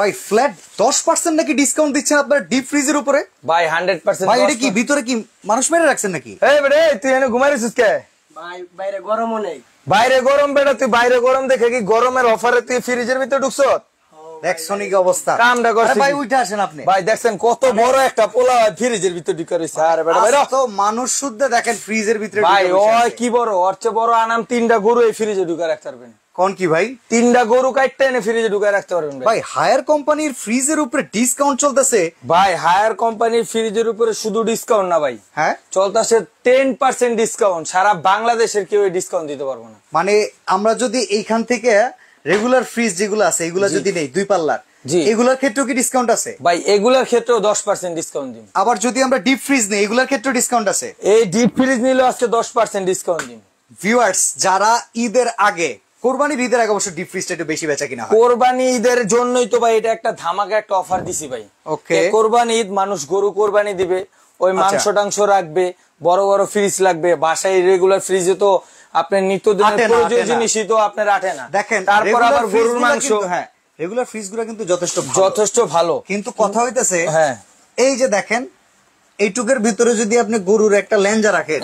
ভাই ফ্ল্যাট দশ পার্সেন্ট নাকি ডিসকাউন্ট দিচ্ছেন আপনার ডিপ ফ্রিজের উপরে ভাই হান্ড্রেড পার্সেন্ট ভাই এটা কি ভিতরে কি মানুষ মেরে রাখছেন নাকি তুই এনে ঘুমাই রেছিস কে বাইরে গরমও নেই বাইরে গরম বেটা তুই বাইরে গরম দেখে কি গরমের অফারে তুই ফ্রিজের ভিতরে ঢুকছ ভাই উঠে আসেন আপনি ভাই দেখছেন কত বড় একটা পোলা ফ্রিজের ভিতরে মানুষ দেখেন ফ্রিজের ভিতরে ভাই ওই কি বড় অর্চে বড় আনাম তিনটা গরু এই ফ্রিজে ঢুকে রাখতে কোন কি ভাই তিনটা গরু কাটতে এনে ফ্রিজে ঢুকায় রাখতে পারবেন ভাই হায়ার কোম্পানির ফ্রিজের উপরে ডিসকাউন্ট চলতেছে ভাই হায়ার কোম্পানির ফ্রিজের উপরে শুধু ডিসকাউন্ট না ভাই হ্যাঁ চলতেছে টেন পার্সেন্ট ডিসকাউন্ট সারা বাংলাদেশের কেউ ডিসকাউন্ট দিতে পারবো না মানে আমরা যদি এইখান থেকে রেগুলার ফ্রিজ যেগুলো আছে এগুলো যদি নেই দুই পাল্লার এগুলোর ক্ষেত্রেও কি ডিসকাউন্ট আছে ভাই এগুলোর ক্ষেত্রেও দশ পার্সেন্ট ডিসকাউন্ট দিন আবার যদি আমরা ডিপ ফ্রিজ নিই এগুলোর ক্ষেত্রেও ডিসকাউন্ট আছে এই ডিপ ফ্রিজ নিলেও আজকে দশ পার্সেন্ট ডিসকাউন্ট দিন ভিউয়ার্স যারা ঈদের আগে কোরবানি ঈদের আগে ডিপ ফ্রিজটা একটু বেশি বেচা কিনা কোরবানি ঈদের জন্যই তো ভাই এটা একটা ধামাকা একটা অফার দিছি ভাই ওকে কোরবানি ঈদ মানুষ গরু কোরবানি দিবে ওই আচ্ছা। মাংস টাংস রাখবে বড় বড় ফ্রিজ লাগবে বাসায় রেগুলার ফ্রিজে তো আপনার নিত্যদিনের প্রয়োজনীয় জিনিসই তো আপনার আটে না দেখেন তারপর আবার গরুর মাংস হ্যাঁ রেগুলার ফ্রিজ গুলো কিন্তু যথেষ্ট যথেষ্ট ভালো কিন্তু কথা হইতেছে হ্যাঁ এই যে দেখেন এইটুকের ভিতরে যদি আপনি গরুর একটা লেঞ্জা রাখেন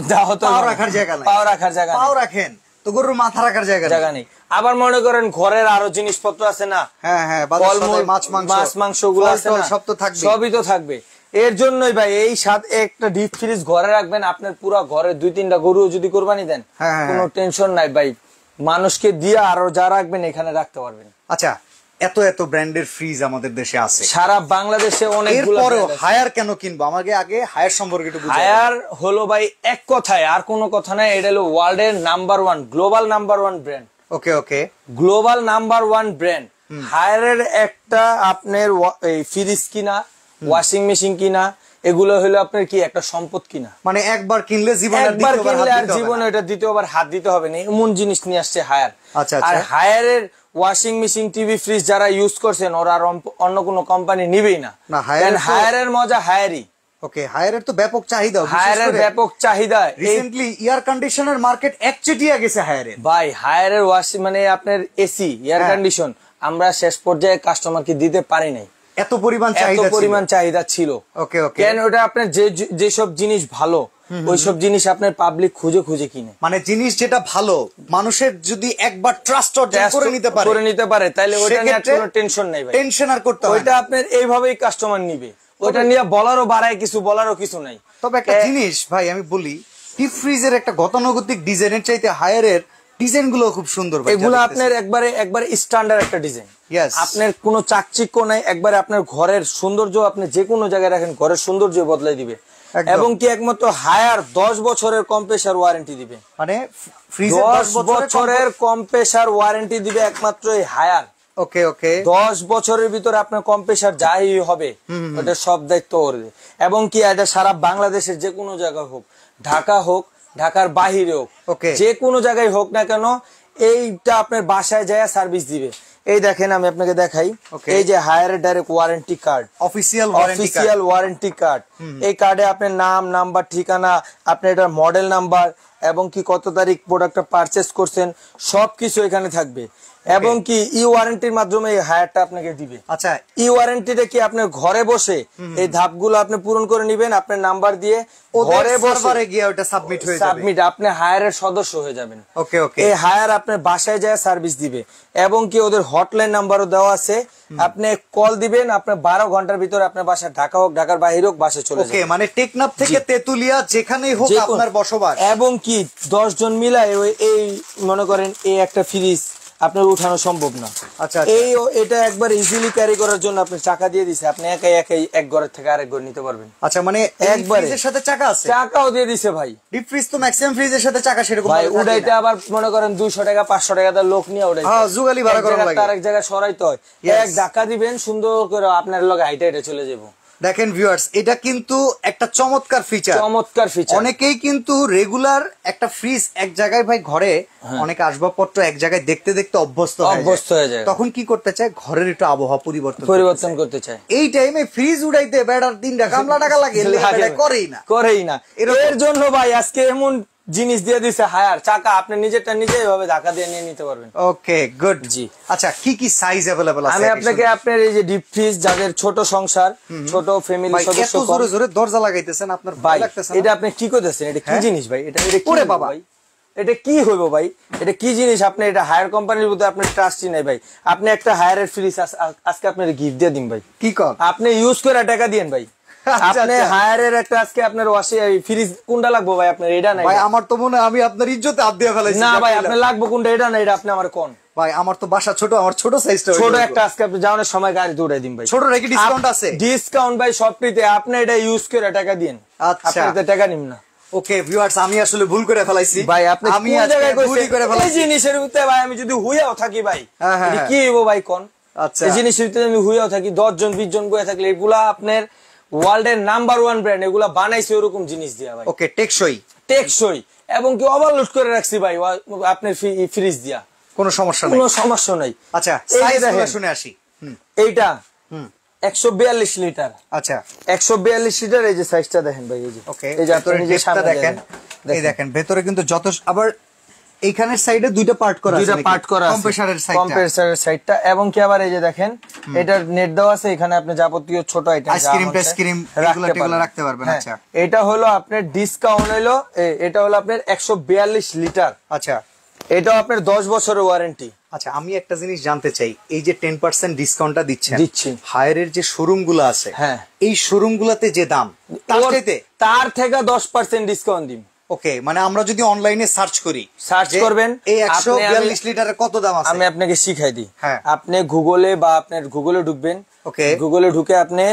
পাও রাখার জায়গা পাও রাখার জায়গা পাও রাখেন তো গরুর মাথা রাখার জায়গা জায়গা নেই আবার মনে করেন ঘরের আরো জিনিসপত্র আছে না হ্যাঁ হ্যাঁ মাছ মাংস মাছ মাংস গুলো আছে সব তো থাকবে সবই তো থাকবে এর জন্যই ভাই এই সাত একটা ডিপ ফ্রিজ ঘরে রাখবেন আপনার পুরো ঘরে দুই তিনটা গরু যদি কোরবানি দেন হ্যাঁ, হ্যাঁ, কোনো টেনশন হ্যাঁ। নাই ভাই মানুষকে দিয়ে আরো যা রাখবেন এখানে রাখতে পারবেন আচ্ছা এত এত ব্র্যান্ডের ফ্রিজ আমাদের দেশে আছে সারা বাংলাদেশে অনেক এরপরেও হায়ার কেন কিনবো আমাকে আগে হায়ার সম্পর্কে একটু হায়ার হলো ভাই এক কথায় আর কোনো কথা নাই এটা হলো ওয়ার্ল্ড এর number one global number one brand okay okay global number one brand হায়ারের একটা আপনার ফ্রিজ কিনা ওয়াশিং মেশিন কিনা এগুলো হলো আপনার কি একটা সম্পদ কিনা মানে একবার কিনলে জীবন একবার কিনলে আর জীবনে এটা দ্বিতীয়বার হাত দিতে হবে না এমন জিনিস নিয়ে আসছে হায়ার আচ্ছা, আচ্ছা আর হায়ারের ওয়াশিং মেশিন টিভি ফ্রিজ যারা ইউজ করছেন ওরা অন্য কোনো কোম্পানি নিবেই না হায়ার এর মজা হায়ারই ব্যাপক চাহিদা এয়ার কন্ডিশনার মার্কেট একচেটিয়া গেছে ভাই ওয়াশিং মানে আপনার এসি এয়ার কন্ডিশন আমরা শেষ পর্যায়ে কাস্টমারকে দিতে এত পরিমাণ পরিমাণ চাহিদা ছিল আপনার যে যেসব জিনিস ভালো ওইসব জিনিস আপনার পাবলিক খুঁজে খুঁজে কিনে মানে জিনিস যেটা ভালো মানুষের যদি একবার ট্রাস্ট অর্জন করে নিতে পারে করে নিতে পারে তাহলে ওটা নিয়ে কোনো টেনশন নাই টেনশন আর করতে ওইটা আপনার এইভাবেই কাস্টমার নিবে ওটা নিয়ে বলারও বাড়ায় কিছু বলারও কিছু নাই তবে একটা জিনিস ভাই আমি বলি ডিপ ফ্রিজের একটা গতানুগতিক ডিজাইনের চাইতে হায়ারের ডিজাইন গুলো খুব সুন্দর এগুলো আপনার একবারে একবারে স্ট্যান্ডার্ড একটা ডিজাইন আপনার কোনো চাকচিক্য নাই একবারে আপনার ঘরের সৌন্দর্য আপনি যে কোনো জায়গায় রাখেন ঘরের সৌন্দর্য বদলাই দিবে এবং কি একমাত্র হায়ার দশ বছরের কম্পেসার ওয়ারেন্টি দিবে মানে দশ বছরের কম্পেসার ওয়ারেন্টি দিবে একমাত্র এই হায়ার ওকে ওকে দশ বছরের ভিতরে আপনার কম্পেসার যাই হবে ওটা সব দায়িত্ব করবে এবং কি এটা সারা বাংলাদেশের যে কোনো জায়গায় হোক ঢাকা হোক ঢাকার বাহিরে হোক যে কোনো জায়গায় হোক না কেন এইটা আপনার বাসায় যায় সার্ভিস দিবে এই দেখেন আমি আপনাকে দেখাই এই যে Haier direct warranty card official official warranty card এই কার্ডে আপনার নাম নাম্বার ঠিকানা আপনার এটার মডেল নাম্বার এবং কি কত তারিখ প্রোডাক্টটা পারচেস করছেন সবকিছু এখানে থাকবে এবং কি ই ওয়ারেন্টির মাধ্যমে এই হায়ারটা আপনাকে দিবে আচ্ছা ই ওয়ারেন্টিটা কি আপনার ঘরে বসে এই ধাপগুলো আপনি পূরণ করে নেবেন আপনার নাম্বার দিয়ে ঘরে বসে গিয়ে ওটা সাবমিট হয়ে যাবে সাবমিট আপনি হায়ারের সদস্য হয়ে যাবেন ওকে ওকে এই হায়ার আপনার বাসায় যায় সার্ভিস দিবে এবং কি ওদের হটলাইন নাম্বারও দেওয়া আছে আপনি কল দিবেন আপনার বারো ঘন্টার ভিতরে আপনার বাসা ঢাকা হোক ঢাকার বাহির হোক বাসে চলে যাবে মানে টেকনাপ থেকে তেতুলিয়া যেখানেই হোক আপনার বসবাস এবং কি দশ জন মিলায় এই মনে করেন এই একটা ফ্রিজ আপনার উঠানো সম্ভব না আচ্ছা, আচ্ছা। এই এটা একবার ইজিলি ক্যারি করার জন্য আপনি চাকা দিয়ে দিছে আপনি একাই একাই এক ঘরের থেকে আরেক ঘর নিতে পারবেন আচ্ছা মানে একবার এর সাথে চাকা আছে চাকাও দিয়ে দিছে ভাই ডিপ ফ্রিজ তো ম্যাক্সিমাম ফ্রিজের সাথে চাকা সেরকম ভাই উড়াইতে আবার মনে করেন 200 টাকা 500 টাকা দা লোক নিয়ে উড়াই হ্যাঁ জুগালি ভাড়া করা লাগে আরেক জায়গায় সরাইতে হয় এক ধাক্কা দিবেন সুন্দর করে আপনার লগে হাইটে হাইটে চলে যাবো দেখেন ভিউয়ার্স এটা কিন্তু একটা চমৎকার ফিচার চমৎকার ফিচার অনেকেই কিন্তু রেগুলার একটা ফ্রিজ এক জায়গায় ভাই ঘরে হ্যাঁ। অনেক আসবাবপত্র এক জায়গায় দেখতে দেখতে অভ্যস্ত অভ্যস্ত হয়ে যায় তখন কি করতে চায় ঘরের একটু আবহাওয়া পরিবর্তন পরিবর্তন করতে চায় এই টাইমে ফ্রিজ উড়াইতে বেড়ার দিনটা কামলা টাকা লাগে করেই না করেই না এর জন্য ভাই আজকে এমন জিনিস দিয়ে দিছে হায়ার চাকা আপনি নিজেরটা নিজে এইভাবে ধাক্কা দিয়ে নিয়ে নিতে পারবেন ওকে গুড জি আচ্ছা কি কি সাইজ अवेलेबल আছে আমি আপনাকে আপনার এই যে ডিপ ফ্রিজ যাদের ছোট সংসার ছোট ফ্যামিলি সদস্য এত জোরে জোরে দরজা লাগাইতেছেন আপনার ভয় লাগতেছে এটা আপনি কি করতেছেন এটা কি হ্যাঁ? জিনিস ভাই এটা এটা কি বাবা এটা কি হইব ভাই এটা কি জিনিস আপনি এটা হায়ার কোম্পানির মধ্যে আপনার ট্রাস্টই নাই ভাই আপনি একটা হায়ারের ফ্রিজ আজকে আপনার গিফট দিয়ে দিন ভাই কি কর আপনি ইউজ করে টাকা দিন ভাই আচ্ছা, আপনি আচ্ছা। হায়ারের একটা আজকে আপনার ফ্রিজ কোনটা লাগবো ভাই আপনার এটা নাই ভাই আমার তো মনে আমি আপনার ইজ্জতে দিয়ে ফেলাইছি না ভাই লাগবো কোনটা এটা না এটা আপনি আমার কোন ভাই আমার তো বাসা ছোট আমার ছোট সাইজটা ছোট একটা আজকে আপনি যাওয়ার সময় গাড়ি দৌড়াই দিন ভাই ছোট ডিসকাউন্ট আছে ডিসকাউন্ট ভাই আপনি এটা ইউজ করে টাকা দিন আচ্ছা টাকা নিন না ওকে ভিউয়ার্স আমি আসলে ভুল করে ফেলাইছি ভাই আপনি আমি ভুল করে ফেলাইছি জিনিসের ভিতরে ভাই আমি যদি হুইয়াও থাকি ভাই হ্যাঁ, হ্যাঁ, হ্যাঁ। কি হইব ভাই কোন আচ্ছা এই জিনিসের ভিতরে আমি হুইয়াও থাকি দশ জন বিশ জন বয়ে থাকলে এগুলা আপনার ওয়ার্ল্ডের নাম্বার ওয়ান ব্র্যান্ড এগুলা বানাইছে ওরকম জিনিস দিয়া ভাই ওকে টেকসই টেকসই এবং কি ওভারলোড করে রাখছি ভাই আপনার ফ্রিজ দিয়া কোনো সমস্যা নাই কোনো সমস্যা নাই আচ্ছা সাইজ শুনে আসি এইটা একশো বিয়াল্লিশ লিটার আচ্ছা একশো বিয়াল্লিশ লিটার এই যে সাইজটা দেখেন ভাই এই যে ওকে এই যে আপনার নিজে সামনে দেখেন এই দেখেন ভেতরে কিন্তু যথেষ্ট আবার এইখানের সাইডে দুইটা পার্ট করা আছে পার্ট করা আছে কম্প্রেসারের সাইডটা কম্প্রেসারের সাইডটা এবং কি আবার এই যে দেখেন এটার নেট দেওয়া আছে এখানে আপনি যাবতীয় ছোট আইটেম আইসক্রিম আইসক্রিম এগুলো টেগুলো রাখতে পারবেন হ্যাঁ। আচ্ছা এটা হলো আপনার ডিসকাউন্ট হলো এটা হলো আপনার 142 লিটার আচ্ছা এটা আপনার 10 বছরের ওয়ারেন্টি আচ্ছা আমি একটা জিনিস জানতে চাই এই যে 10% ডিসকাউন্টটা দিচ্ছেন দিচ্ছি হায়ারের যে শোরুমগুলো আছে হ্যাঁ এই শোরুমগুলোতে যে দাম তার থেকে 10% ডিসকাউন্ট দিই ওকে মানে আমরা যদি অনলাইনে সার্চ করি সার্চ করবেন এই একশো বিয়াল্লিশ লিটার কত দাম আছে আমি আপনাকে শিখাই দিই হ্যাঁ। আপনি গুগলে বা আপনার গুগলে ঢুকবেন ওকে গুগলে ঢুকে আপনি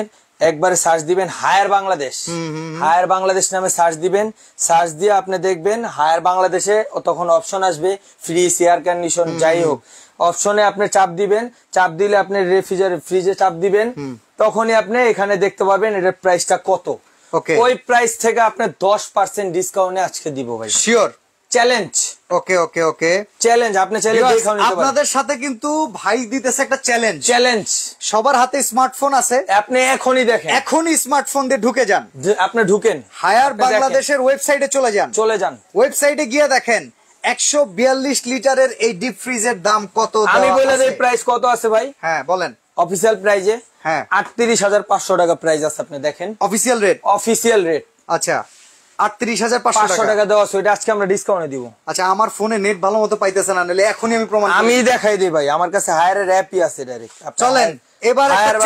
একবারে সার্চ দিবেন হায়ার বাংলাদেশ হায়ার বাংলাদেশ নামে সার্চ দিবেন সার্চ দিয়ে আপনি দেখবেন হায়ার বাংলাদেশে তখন অপশন আসবে ফ্রিজ এয়ার কন্ডিশন যাই হোক অপশনে আপনি চাপ দিবেন চাপ দিলে আপনি রেফ্রিজার ফ্রিজে চাপ দিবেন তখনই আপনি এখানে দেখতে পাবেন এটার প্রাইসটা কত ওই প্রাইস থেকে আপনি দশ পার্সেন্ট ডিসকাউন্টে আজকে দিব ভাই sure challenge okay okay okay challenge আপনি আপনাদের সাথে কিন্তু ভাই দিতেছে একটা চ্যালেঞ্জ চ্যালেঞ্জ সবার হাতে স্মার্টফোন আছে আপনি এখনই দেখেন এখনই স্মার্টফোন দিয়ে ঢুকে যান আপনি ঢুকেন হায়ার বাংলাদেশের ওয়েবসাইটে চলে যান চলে যান ওয়েবসাইটে গিয়ে দেখেন একশো বিয়াল্লিশ লিটারের এই ডিপ ফ্রিজের দাম কত আমি বলে দিই প্রাইস কত আছে ভাই হ্যাঁ বলেন অফিসিয়াল প্রাইজে হ্যাঁ আটত্রিশ হাজার পাঁচশো টাকা প্রাইস আছে আপনি দেখেন অফিসিয়াল রেট অফিসিয়াল রেট আচ্ছা আটত্রিশ হাজার পাঁচশো টাকা দেওয়া আছে আচ্ছা আমার ফোনে নেট ভালো মতো পাইতেছে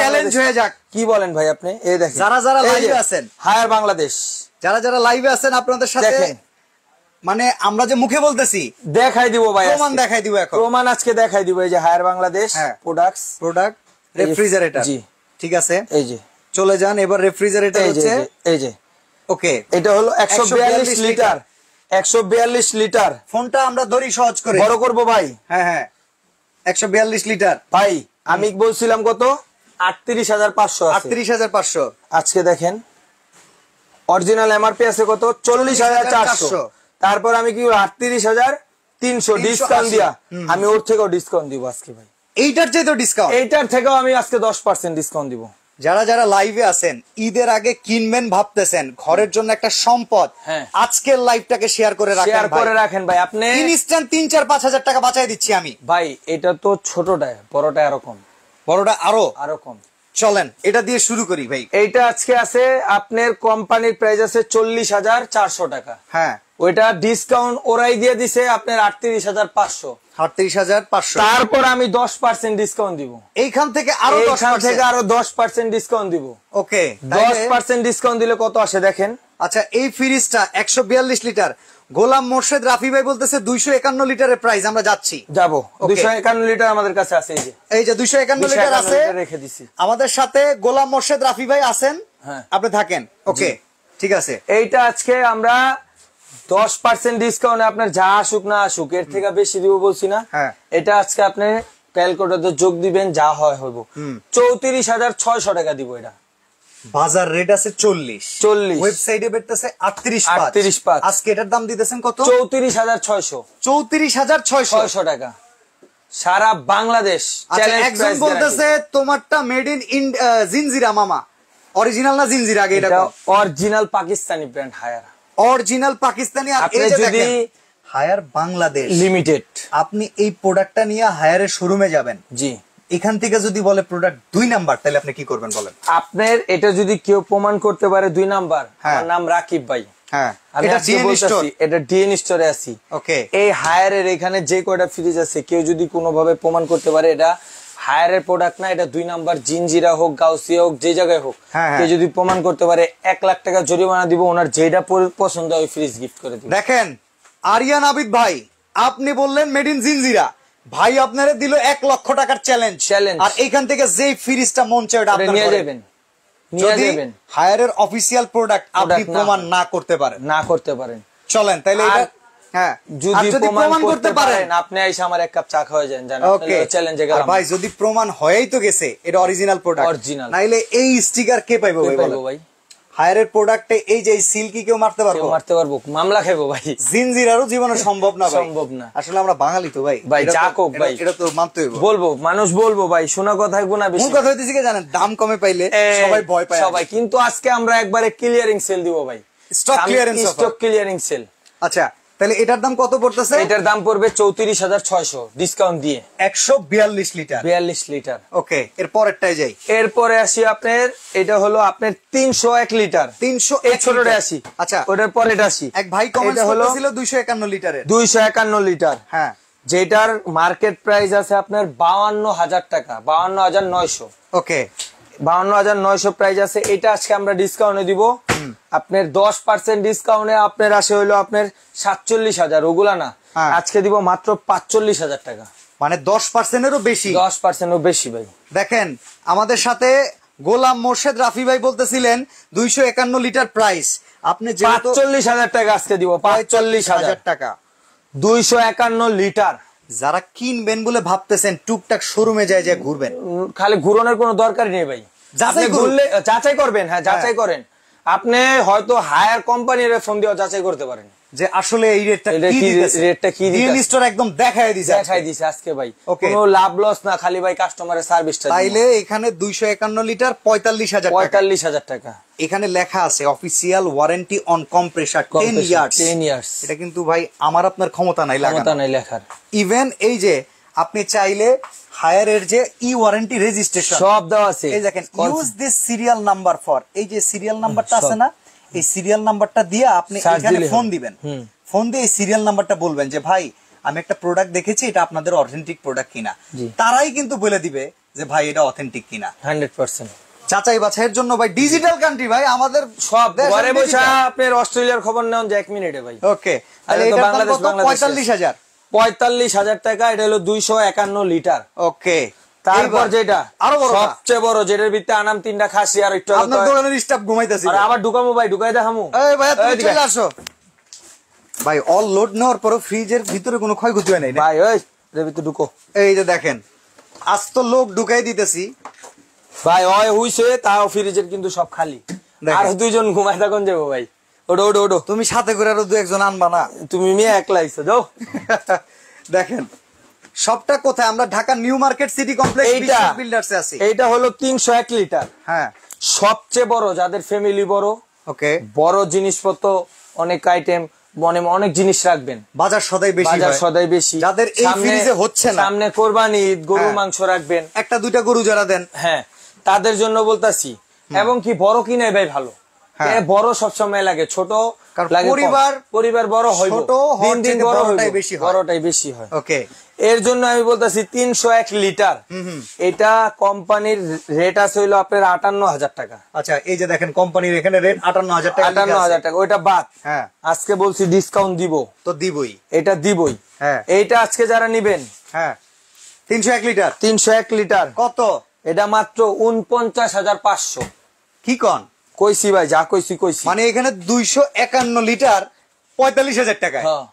চ্যালেঞ্জ হয়ে যাক কি বলেন ভাই আপনি এই দেখেন যারা যারা লাইভে আছেন হায়ার বাংলাদেশ যারা যারা লাইভে আছেন আপনাদের সাথে মানে আমরা যে মুখে বলতেছি দেখাই দিব ভাই প্রমাণ দেখাই দিব এখন আজকে দেখাই দিব এই যে হায়ার বাংলাদেশ প্রোডাক্ট হ্যাঁ। প্রোডাক্ট রেফ্রিজারেটর জি ঠিক আছে এই যে চলে যান এবার রেফ্রিজারেটর হচ্ছে এই যে ওকে এটা হলো 142 লিটার 142 লিটার ফোনটা আমরা ধরি সহজ করে বড় করব ভাই হ্যাঁ হ্যাঁ 142 লিটার ভাই আমি বলছিলাম কত 38500 আছে 38500 আজকে দেখেন অরিজিনাল এমআরপি আছে কত 40400 তারপর আমি কি 38300 ডিসকাউন্ট দিয়া আমি ওর থেকেও ডিসকাউন্ট দিব আজকে ভাই এইটার চেয়ে তো ডিসকাউন্ট এইটার থেকেও আমি আজকে দশ পার্সেন্ট ডিসকাউন্ট দিব যারা যারা লাইভে আছেন ঈদের আগে কিনবেন ভাবতেছেন ঘরের জন্য একটা সম্পদ হ্যাঁ। আজকের লাইভটাকে শেয়ার করে রাখেন শেয়ার করে রাখেন ভাই আপনি ইনস্ট্যান্ট 3 4 5000 টাকা বাঁচায় দিচ্ছি আমি ভাই এটা তো ছোটটা বড়টা এরকম বড়টা আরো আরো কম চলেন এটা দিয়ে শুরু করি ভাই এইটা আজকে আছে আপনার কোম্পানির প্রাইস আছে চল্লিশ হাজার চারশো টাকা হ্যাঁ ওইটা ডিসকাউন্ট ওরাই দিয়ে দিছে আপনার 38500 হাজার আচ্ছা, গোলাম মোর্শেদ রাফি ভাই বলতেছে দুইশো একান্ন লিটারের প্রাইস আমরা যাচ্ছি যাবো দুইশো একান্ন লিটার আমাদের কাছে আছে এই যে দুইশো একান্ন লিটার আছে রেখে দিছি আমাদের সাথে গোলাম মোর্শেদ রাফি ভাই আছেন হ্যাঁ। আপনি থাকেন ওকে ঠিক আছে এইটা আজকে আমরা দশ পার্সেন্ট ডিসকাউন্ট আপনার যা আসুক না আসুক এর থেকে বেশি দিব বলছি না হ্যাঁ। এটা আজকে আপনি ক্যালকুলেটর যোগ দিবেন যা হয় হইব চৌত্রিশ হাজার ছয়শ টাকা দিব এটা বাজার রেট আছে চল্লিশ চল্লিশ ওয়েবসাইটে বেরতেছে আটত্রিশ আটত্রিশ পাঁচ আজকে এটার দাম দিতেছেন কত চৌত্রিশ হাজার ছয়শো চৌত্রিশ হাজার ছয়শো টাকা সারা বাংলাদেশ আচ্ছা, একজন বলতেছে তোমারটা মেড ইন ইন্ডিয়া জিনজিরা মামা অরিজিনাল না জিনজিরা আগে এটা অরিজিনাল পাকিস্তানি ব্র্যান্ড হায়ারা অরিজিনাল পাকিস্তানি আর যদি হায়ার বাংলাদেশ লিমিটেড আপনি এই প্রোডাক্টটা নিয়ে হায়ারের শোরুমে যাবেন জি এখান থেকে যদি বলে প্রোডাক্ট দুই নাম্বার তাহলে আপনি কি করবেন বলেন আপনার এটা যদি কেউ প্রমাণ করতে পারে দুই নাম্বার হ্যাঁ। আমার নাম রাকিব ভাই হ্যাঁ। এই হায়ারের এখানে যে কয়টা ফ্রিজ আছে কেউ যদি কোনোভাবে প্রমাণ করতে পারে এটা হায়ারের প্রোডাক্ট না এটা দুই নাম্বার জিনজিরা হোক গাউসিয়া হোক যে জায়গায় হোক হ্যাঁ, কে হ্যাঁ। যদি প্রমাণ করতে পারে এক লাখ টাকা জরিমানা দিব ওনার যেটা পছন্দ হয় ফ্রিজ গিফট করে দিব দেখেন আরিয়ান আবিদ ভাই আপনি বললেন মেড ইন জিনজিরা ভাই আপনারে দিল এক লক্ষ টাকার চ্যালেঞ্জ চ্যালেঞ্জ আর এইখান থেকে যেই ফ্রিজটা মন চায় ওটা আপনি নিয়ে যাবেন যদি হায়ারের অফিসিয়াল প্রোডাক্ট আপনি প্রমাণ না করতে পারেন না করতে পারেন চলেন তাহলে এটা হ্যাঁ যদি প্রমাণ করতে পারেন আপনি আমার এক কাপ চা ওকে ভাই যদি প্রমাণ তো গেছে এটা অরিজিনাল প্রোডাক্ট এই স্টিকার কে পাইবো ভাই ভাই হায়ারের এই যে সিল্কি কেউ মারতে পারবো মারতে পারবো মামলা খাইবো ভাই সম্ভব না সম্ভব না আসলে আমরা বাঙালি তো ভাই ভাই ভাই এটা তো বলবো মানুষ বলবো ভাই শোনা কথা জানেন দাম কমে পাইলে সবাই ভয় পাই সবাই কিন্তু আজকে আমরা একবারে ক্লিয়ারিং সেল দিব ভাই স্টক স্টক ক্লিয়ারিং সেল আচ্ছা তাহলে এটার দাম কত পড়তেছে এটার দাম পড়বে চৌত্রিশ হাজার ছয়শো ডিসকাউন্ট দিয়ে একশো বিয়াল্লিশ লিটার বিয়াল্লিশ লিটার ওকে এরপর একটাই যাই এরপরে আসি আপনার এটা হলো আপনার তিনশো এক লিটার তিনশো এক ছোটটা আসি আচ্ছা ওটার পরে এটা আসি এক ভাই কমেন্ট হলো দুইশো একান্ন লিটারের দুইশো একান্ন লিটার হ্যাঁ যেটার মার্কেট প্রাইস আছে আপনার বাউান্ন হাজার টাকা বাউান্ন হাজার নয়শো ওকে বাউান্ন হাজার নয়শো প্রাইস আছে এটা আজকে আমরা ডিসকাউন্টে দিব আপনার দশ পার্সেন্ট ডিসকাউন্টে আপনার আসে হইলো আপনার সাতচল্লিশ হাজার ওগুলা না হ্যাঁ। আজকে দিব মাত্র পাঁচচল্লিশ হাজার টাকা মানে দশ পার্সেন্টেরও বেশি দশ পার্সেন্ট বেশি ভাই দেখেন আমাদের সাথে গোলাম মোর্শেদ রাফি ভাই বলতেছিলেন দুইশো একান্ন লিটার প্রাইস আপনি পাঁচচল্লিশ হাজার টাকা আজকে দিব পাঁচচল্লিশ হাজার টাকা দুইশো একান্ন লিটার যারা কিনবেন বলে ভাবতেছেন টুকটাক শোরুমে যায় যায় ঘুরবেন খালি ঘুরনের কোনো দরকার নেই ভাই যাচাই ঘুরলে যাচাই করবেন হ্যাঁ যাচাই হ্যাঁ। করেন আপনি হয়তো হায়ার কোম্পানির ফোন দিয়ে যাচাই করতে পারেন যে আসলে এই রেটটা কি রেটটা কি রিয়েল স্টোর একদম দেখায় দিছে দেখায় দিছে আজকে ভাই কোনো লাভ লস না খালি ভাই কাস্টমারের সার্ভিসটা তাইলে এখানে 251 লিটার 45000 টাকা 45000 টাকা এখানে লেখা আছে official warranty on compressor 10 years 10 years এটা কিন্তু ভাই আমার আপনার ক্ষমতা নাই লাগা ক্ষমতা নাই লেখার ইভেন এই যে আপনি চাইলে হায়ার এর যে ই ওয়ারেন্টি রেজিস্ট্রেশন সব দেওয়া আছে এই দেখেন use this serial number for এই যে সিরিয়াল নাম্বারটা আছে না এই সিরিয়াল নাম্বারটা দিয়ে আপনি এখানে ফোন দিবেন ফোন দিয়ে এই সিরিয়াল নাম্বারটা বলবেন যে ভাই আমি একটা প্রোডাক্ট দেখেছি এটা আপনাদের অথেন্টিক প্রোডাক্ট কিনা তারাই কিন্তু বলে দিবে যে ভাই এটা অথেন্টিক কিনা হান্ড্রেড পার্সেন্ট চাচাই বাছাইয়ের জন্য ভাই ডিজিটাল কান্ট্রি ভাই আমাদের সব ঘরে বসে আপনার অস্ট্রেলিয়ার খবর নেন যে এক মিনিটে ভাই ওকে তাহলে এটা বাংলাদেশ 45000 পঁয়তাল্লিশ হাজার টাকা এটা হলো দুইশো একান্ন লিটার ওকে তারপর যেটা আরো সবচেয়ে বড় যেটার ভিত্তে আনাম তিনটা খাসি আর একটু আবার ঢুকামু ভাই ঢুকাই দেখামু আসো ভাই অল লোড নেওয়ার পরে ফ্রিজের ভিতরে কোনো ক্ষয়ক্ষতি হয় নাই ভাই ওই ভিতরে ঢুকো এই যে দেখেন আজ তো লোক ঢুকাই দিতেছি ভাই ওই হইছে তাও ফ্রিজের কিন্তু সব খালি আর দুইজন ঘুমাই থাকুন যাবো ভাই ওডো ওডো ওডো তুমি সাথে করে আরো দু একজন আনবা না তুমি মেয়ে একলা আইছো যাও দেখেন সবটা কোথায় আমরা Dhaka new market city complex এইটা বিল্ডার্সে আছি এইটা হলো 301 লিটার হ্যাঁ সবচেয়ে বড় যাদের ফ্যামিলি বড় ওকে বড় জিনিসপত্র অনেক আইটেম মনে অনেক জিনিস রাখবেন বাজার সদাই বেশি বাজার সদাই বেশি যাদের এই ফ্রিজে হচ্ছে না সামনে কোরবানি গরু হ্যাঁ। মাংস রাখবেন একটা দুইটা গরু যারা দেন হ্যাঁ তাদের জন্য বলতাছি এবং কি বড় কিনে ভাই ভালো হ্যাঁ। বড় সবসময় লাগে ছোট পরিবার পরিবার বড় হয় দিন দিন বড় বেশি বড়টাই বেশি হয় ওকে এর জন্য আমি বলতেছি তিনশো এক লিটার এটা কোম্পানির রেট আছে হইলো আপনার আটান্ন হাজার টাকা আচ্ছা এই যে দেখেন কোম্পানির এখানে রেট আটান্ন হাজার টাকা আটান্ন হাজার টাকা ওইটা বাদ হ্যাঁ আজকে বলছি ডিসকাউন্ট দিব তো দিবই এটা দিবই হ্যাঁ এইটা আজকে যারা নিবেন হ্যাঁ তিনশো এক লিটার তিনশো এক লিটার কত এটা মাত্র উনপঞ্চাশ হাজার পাঁচশো কি কন কইছি ভাই যা কইছি কইছি মানে এখানে দুইশো একান্ন লিটার পঁয়তাল্লিশ হাজার টাকা হ্যাঁ।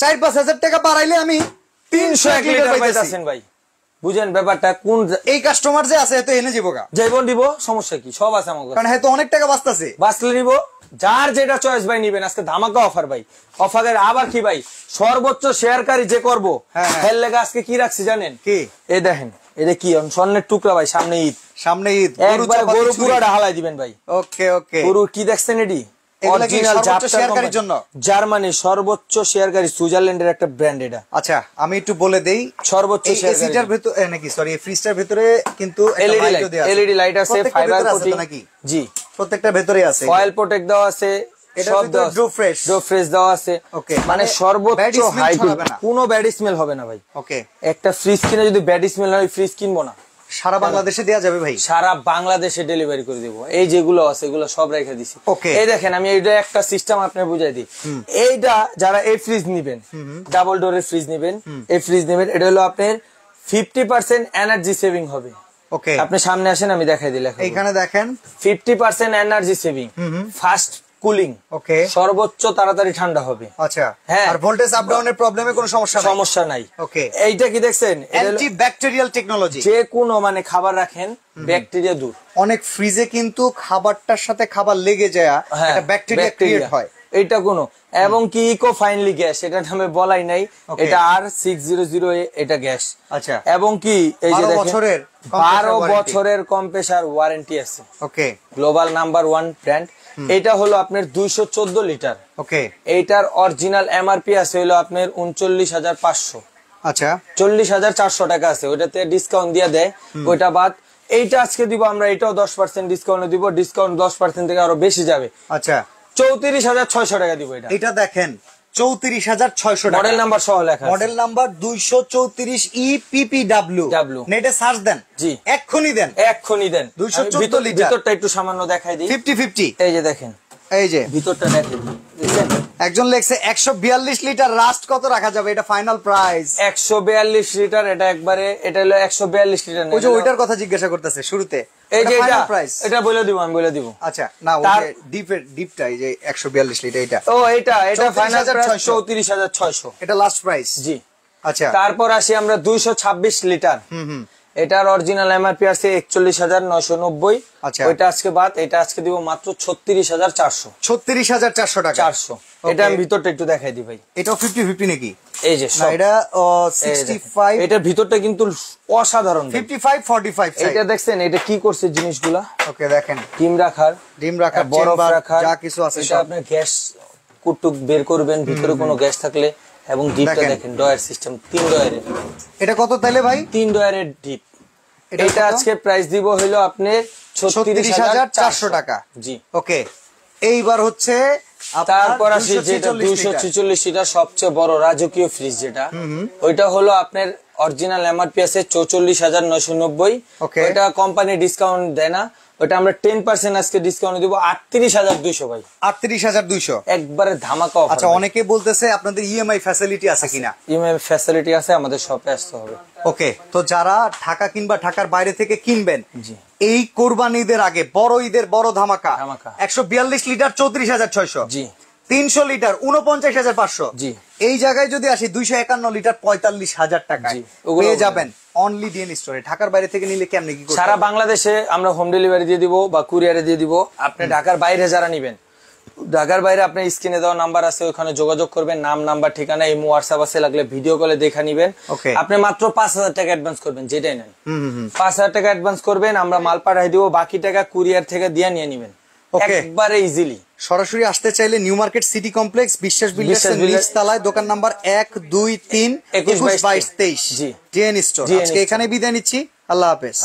চার পাঁচ হাজার টাকা বাড়াইলে আমি তিনশো এক লিটার পাইতেছেন ভাই বুঝেন ব্যাপারটা কোন এই কাস্টমার যে আছে এনে যাবো গা যাইবন দিব সমস্যা কি সব আছে আমার কারণ হয়তো অনেক টাকা বাঁচতেছে বাঁচলে নিব যার যেটা চয়েস ভাই নিবেন আজকে ধামাকা অফার ভাই অফারের আবার কি ভাই সর্বোচ্চ শেয়ারকারী যে করবো হ্যাঁ, হ্যাঁ। লেগে আজকে কি রাখছি জানেন কি এই দেখেন এটা কি স্বর্ণের টুকরা ভাই সামনে ঈদ সামনে ঈদ একবার গরু পুরোটা হালাই দিবেন ভাই ওকে ওকে গরু কি দেখছেন এটি জার্মানি সর্বোচ্চ শেয়ারকারী সুইজারল্যান্ডের একটা ব্র্যান্ড আচ্ছা আমি একটু বলে দেই সর্বোচ্চ শেয়ারকারীটার ভিতরে নাকি সরি ফ্রিজটার ভিতরে কিন্তু এলইডি লাইট আছে নাকি জি প্রত্যেকটা ভেতরে আছে সব মানে মানে কোনো হবে না ভাই একটা ফ্রিজ কিনে ফ্রিজ কিনবো না সারা বাংলাদেশে সারা বাংলাদেশে ডেলিভারি করে যেগুলো একটা সিস্টেম আপনার বুঝাই দিই এইটা যারা এই ফ্রিজ ডাবল ডোরের ফ্রিজ নিবেন এই ফ্রিজ নিবেন এটা হলো আপনার ফিফটি পার্সেন্ট এনার্জি সেভিং হবে ওকে আপনি সামনে আসেন আমি দেখাই দিলাম এখানে দেখেন fifty percent energy saving fast cooling okay সর্বোচ্চ তাড়াতাড়ি ঠান্ডা হবে আচ্ছা হ্যাঁ আর ভোল্টেজ আপ ডাউনের প্রবলেমে কোনো সমস্যা সমস্যা নাই ওকে এইটা কি দেখছেন ব্যাকটেরিয়াল টেকনোলজি যে কোনো মানে খাবার রাখেন ব্যাকটেরিয়া দূর অনেক ফ্রিজে কিন্তু খাবারটার সাথে খাবার লেগে যায় হ্যাঁ, একটা ব্যাকটেরিয়া ক্রিয়েট হয় এটা কোনো এবং কি ইকো ফাইনলি গ্যাস এটা নামে বলাই নাই এটা আর সিক্স জিরো জিরো এটা গ্যাস আচ্ছা এবং কি এই যে বছরের বারো বছরের কম ওয়ারেন্টি আছে okay global number one brand এটা হলো আপনার দুইশো চোদ্দ লিটার ওকে এইটার অরিজিনাল এমআরপি আছে হলো আপনার উনচল্লিশ হাজার পাঁচশো আচ্ছা চল্লিশ হাজার চারশো টাকা আছে ওইটাতে ডিসকাউন্ট দিয়ে দেয় ওইটা বাদ এইটা আজকে দিব আমরা এটাও দশ পার্সেন্ট ডিসকাউন্ট দিব ডিসকাউন্ট দশ পার্সেন্ট থেকে আরো বেশি যাবে আচ্ছা চৌত্রিশ হাজার ছয়শো টাকা দিব এটা এটা দেখেন চৌত্রিশ হাজার ছয়শো মডেল নাম্বার সহ লেখা মডেল নাম্বার দুইশো চৌত্রিশ ই পিপি ডাব্লিউ ডাব্লিউ নেটে সার্চ দেন জি এক্ষুনি দেন এক্ষুনি দেন দুইশো ভিতরটা একটু সামান্য দেখাই দিই ফিফটি ফিফটি এই যে দেখেন এই যে ভিতরটা দেখেন একজন লেখছে একশো বিয়াল্লিশ লিটার রাস্ট কত রাখা যাবে এটা ফাইনাল প্রাইস একশো বিয়াল্লিশ লিটার এটা একবারে এটা হলো একশো বিয়াল্লিশ লিটার ওই যে ওইটার কথা জিজ্ঞাসা করতেছে শুরুতে এটা প্রাইস এটা বলে আমি বলে আচ্ছা না ডিপের লিটার ও এটা এটা লাস্ট প্রাইস জি আচ্ছা তারপর আসি আমরা দুইশো ছাব্বিশ লিটার এটার অরিজিনাল এমআরপি আছে একচল্লিশ হাজার নয়শো নব্বই আচ্ছা ওইটা আজকে বাদ এটা আজকে দিব মাত্র ছত্রিশ হাজার চারশো ছত্রিশ হাজার চারশো টাকা চারশো এটা আমি ভিতরটা একটু দেখাই দিই ভাই এটা ফিফটি ফিফটি নাকি এই যে এটা সিক্সটি ফাইভ ভিতরটা কিন্তু অসাধারণ ফিফটি ফাইভ ফর্টি ফাইভ এটা দেখছেন এটা কি করছে জিনিসগুলা ওকে দেখেন ডিম রাখার ডিম রাখার বরফ যা কিছু আছে এটা আপনার গ্যাস কুটুক বের করবেন ভিতরে কোনো গ্যাস থাকলে এবং ডিপটা দেখেন ডয়ার সিস্টেম তিন ডয়ারের এটা কত তাইলে ভাই তিন ডয়ারের ডিপ এটা আজকে প্রাইস দিব হলো আপনার ছত্রিশ টাকা জি ওকে এইবার হচ্ছে তারপর আসি যেটা দুইশো ছেচল্লিশ এটা সবচেয়ে বড় রাজকীয় ফ্রিজ যেটা ওইটা হলো আপনার অরিজিনাল এমআরপি আছে চৌচল্লিশ হাজার নয়শো নব্বই ওটা কোম্পানি ডিসকাউন্ট দেয় না ওটা আমরা টেন পার্সেন্ট আজকে ডিসকাউন্ট দিব আটত্রিশ হাজার দুইশো ভাই আটত্রিশ হাজার দুইশো একবারে ধামাকা আচ্ছা অনেকে বলতেছে আপনাদের ইএমআই e ফ্যাসিলিটি আছে কিনা ইএমআই e ফ্যাসিলিটি আছে আমাদের শপে আসতে হবে ওকে তো যারা ঢাকা কিংবা ঢাকার বাইরে থেকে কিনবেন এই কোরবান ঈদের আগে বড় ঈদের বড় ধামাকা একশো বিয়াল্লিশ লিটার চৌত্রিশ হাজার ছয়শো জি তিনশো লিটার উনপঞ্চাশ হাজার পাঁচশো এই জায়গায় যদি আসি দুইশো একান্ন লিটার পঁয়তাল্লিশ হাজার টাকা পেয়ে যাবেন অনলি ডিএন স্টোরে ঢাকার বাইরে থেকে নিলে কেমনি কি সারা বাংলাদেশে আমরা হোম ডেলিভারি দিয়ে দিব বা কুরিয়ারে দিয়ে দিব আপনি ঢাকার বাইরে যারা নিবেন ঢাকার বাইরে আপনার স্ক্রিনে দেওয়া নাম্বার আছে ওখানে যোগাযোগ করবেন নাম নাম্বার ঠিকানা এই হোয়াটসঅ্যাপ আছে লাগলে ভিডিও কলে দেখা নিবেন আপনি মাত্র পাঁচ হাজার টাকা অ্যাডভান্স করবেন যেটাই নেন পাঁচ হাজার টাকা অ্যাডভান্স করবেন আমরা মাল পাঠাই দিব বাকি টাকা কুরিয়ার থেকে দিয়ে নিয়ে নিবেন একবারে ইজিলি সরাসরি আসতে চাইলে নিউ মার্কেট সিটি কমপ্লেক্স বিশ্বাস বিল্ডার্সের তালায় দোকান নাম্বার এক দুই তিন একুশ বাইশ তেইশ ডিএন স্টোর আজকে এখানে বিদায় নিচ্ছি আল্লাহ হাফেজ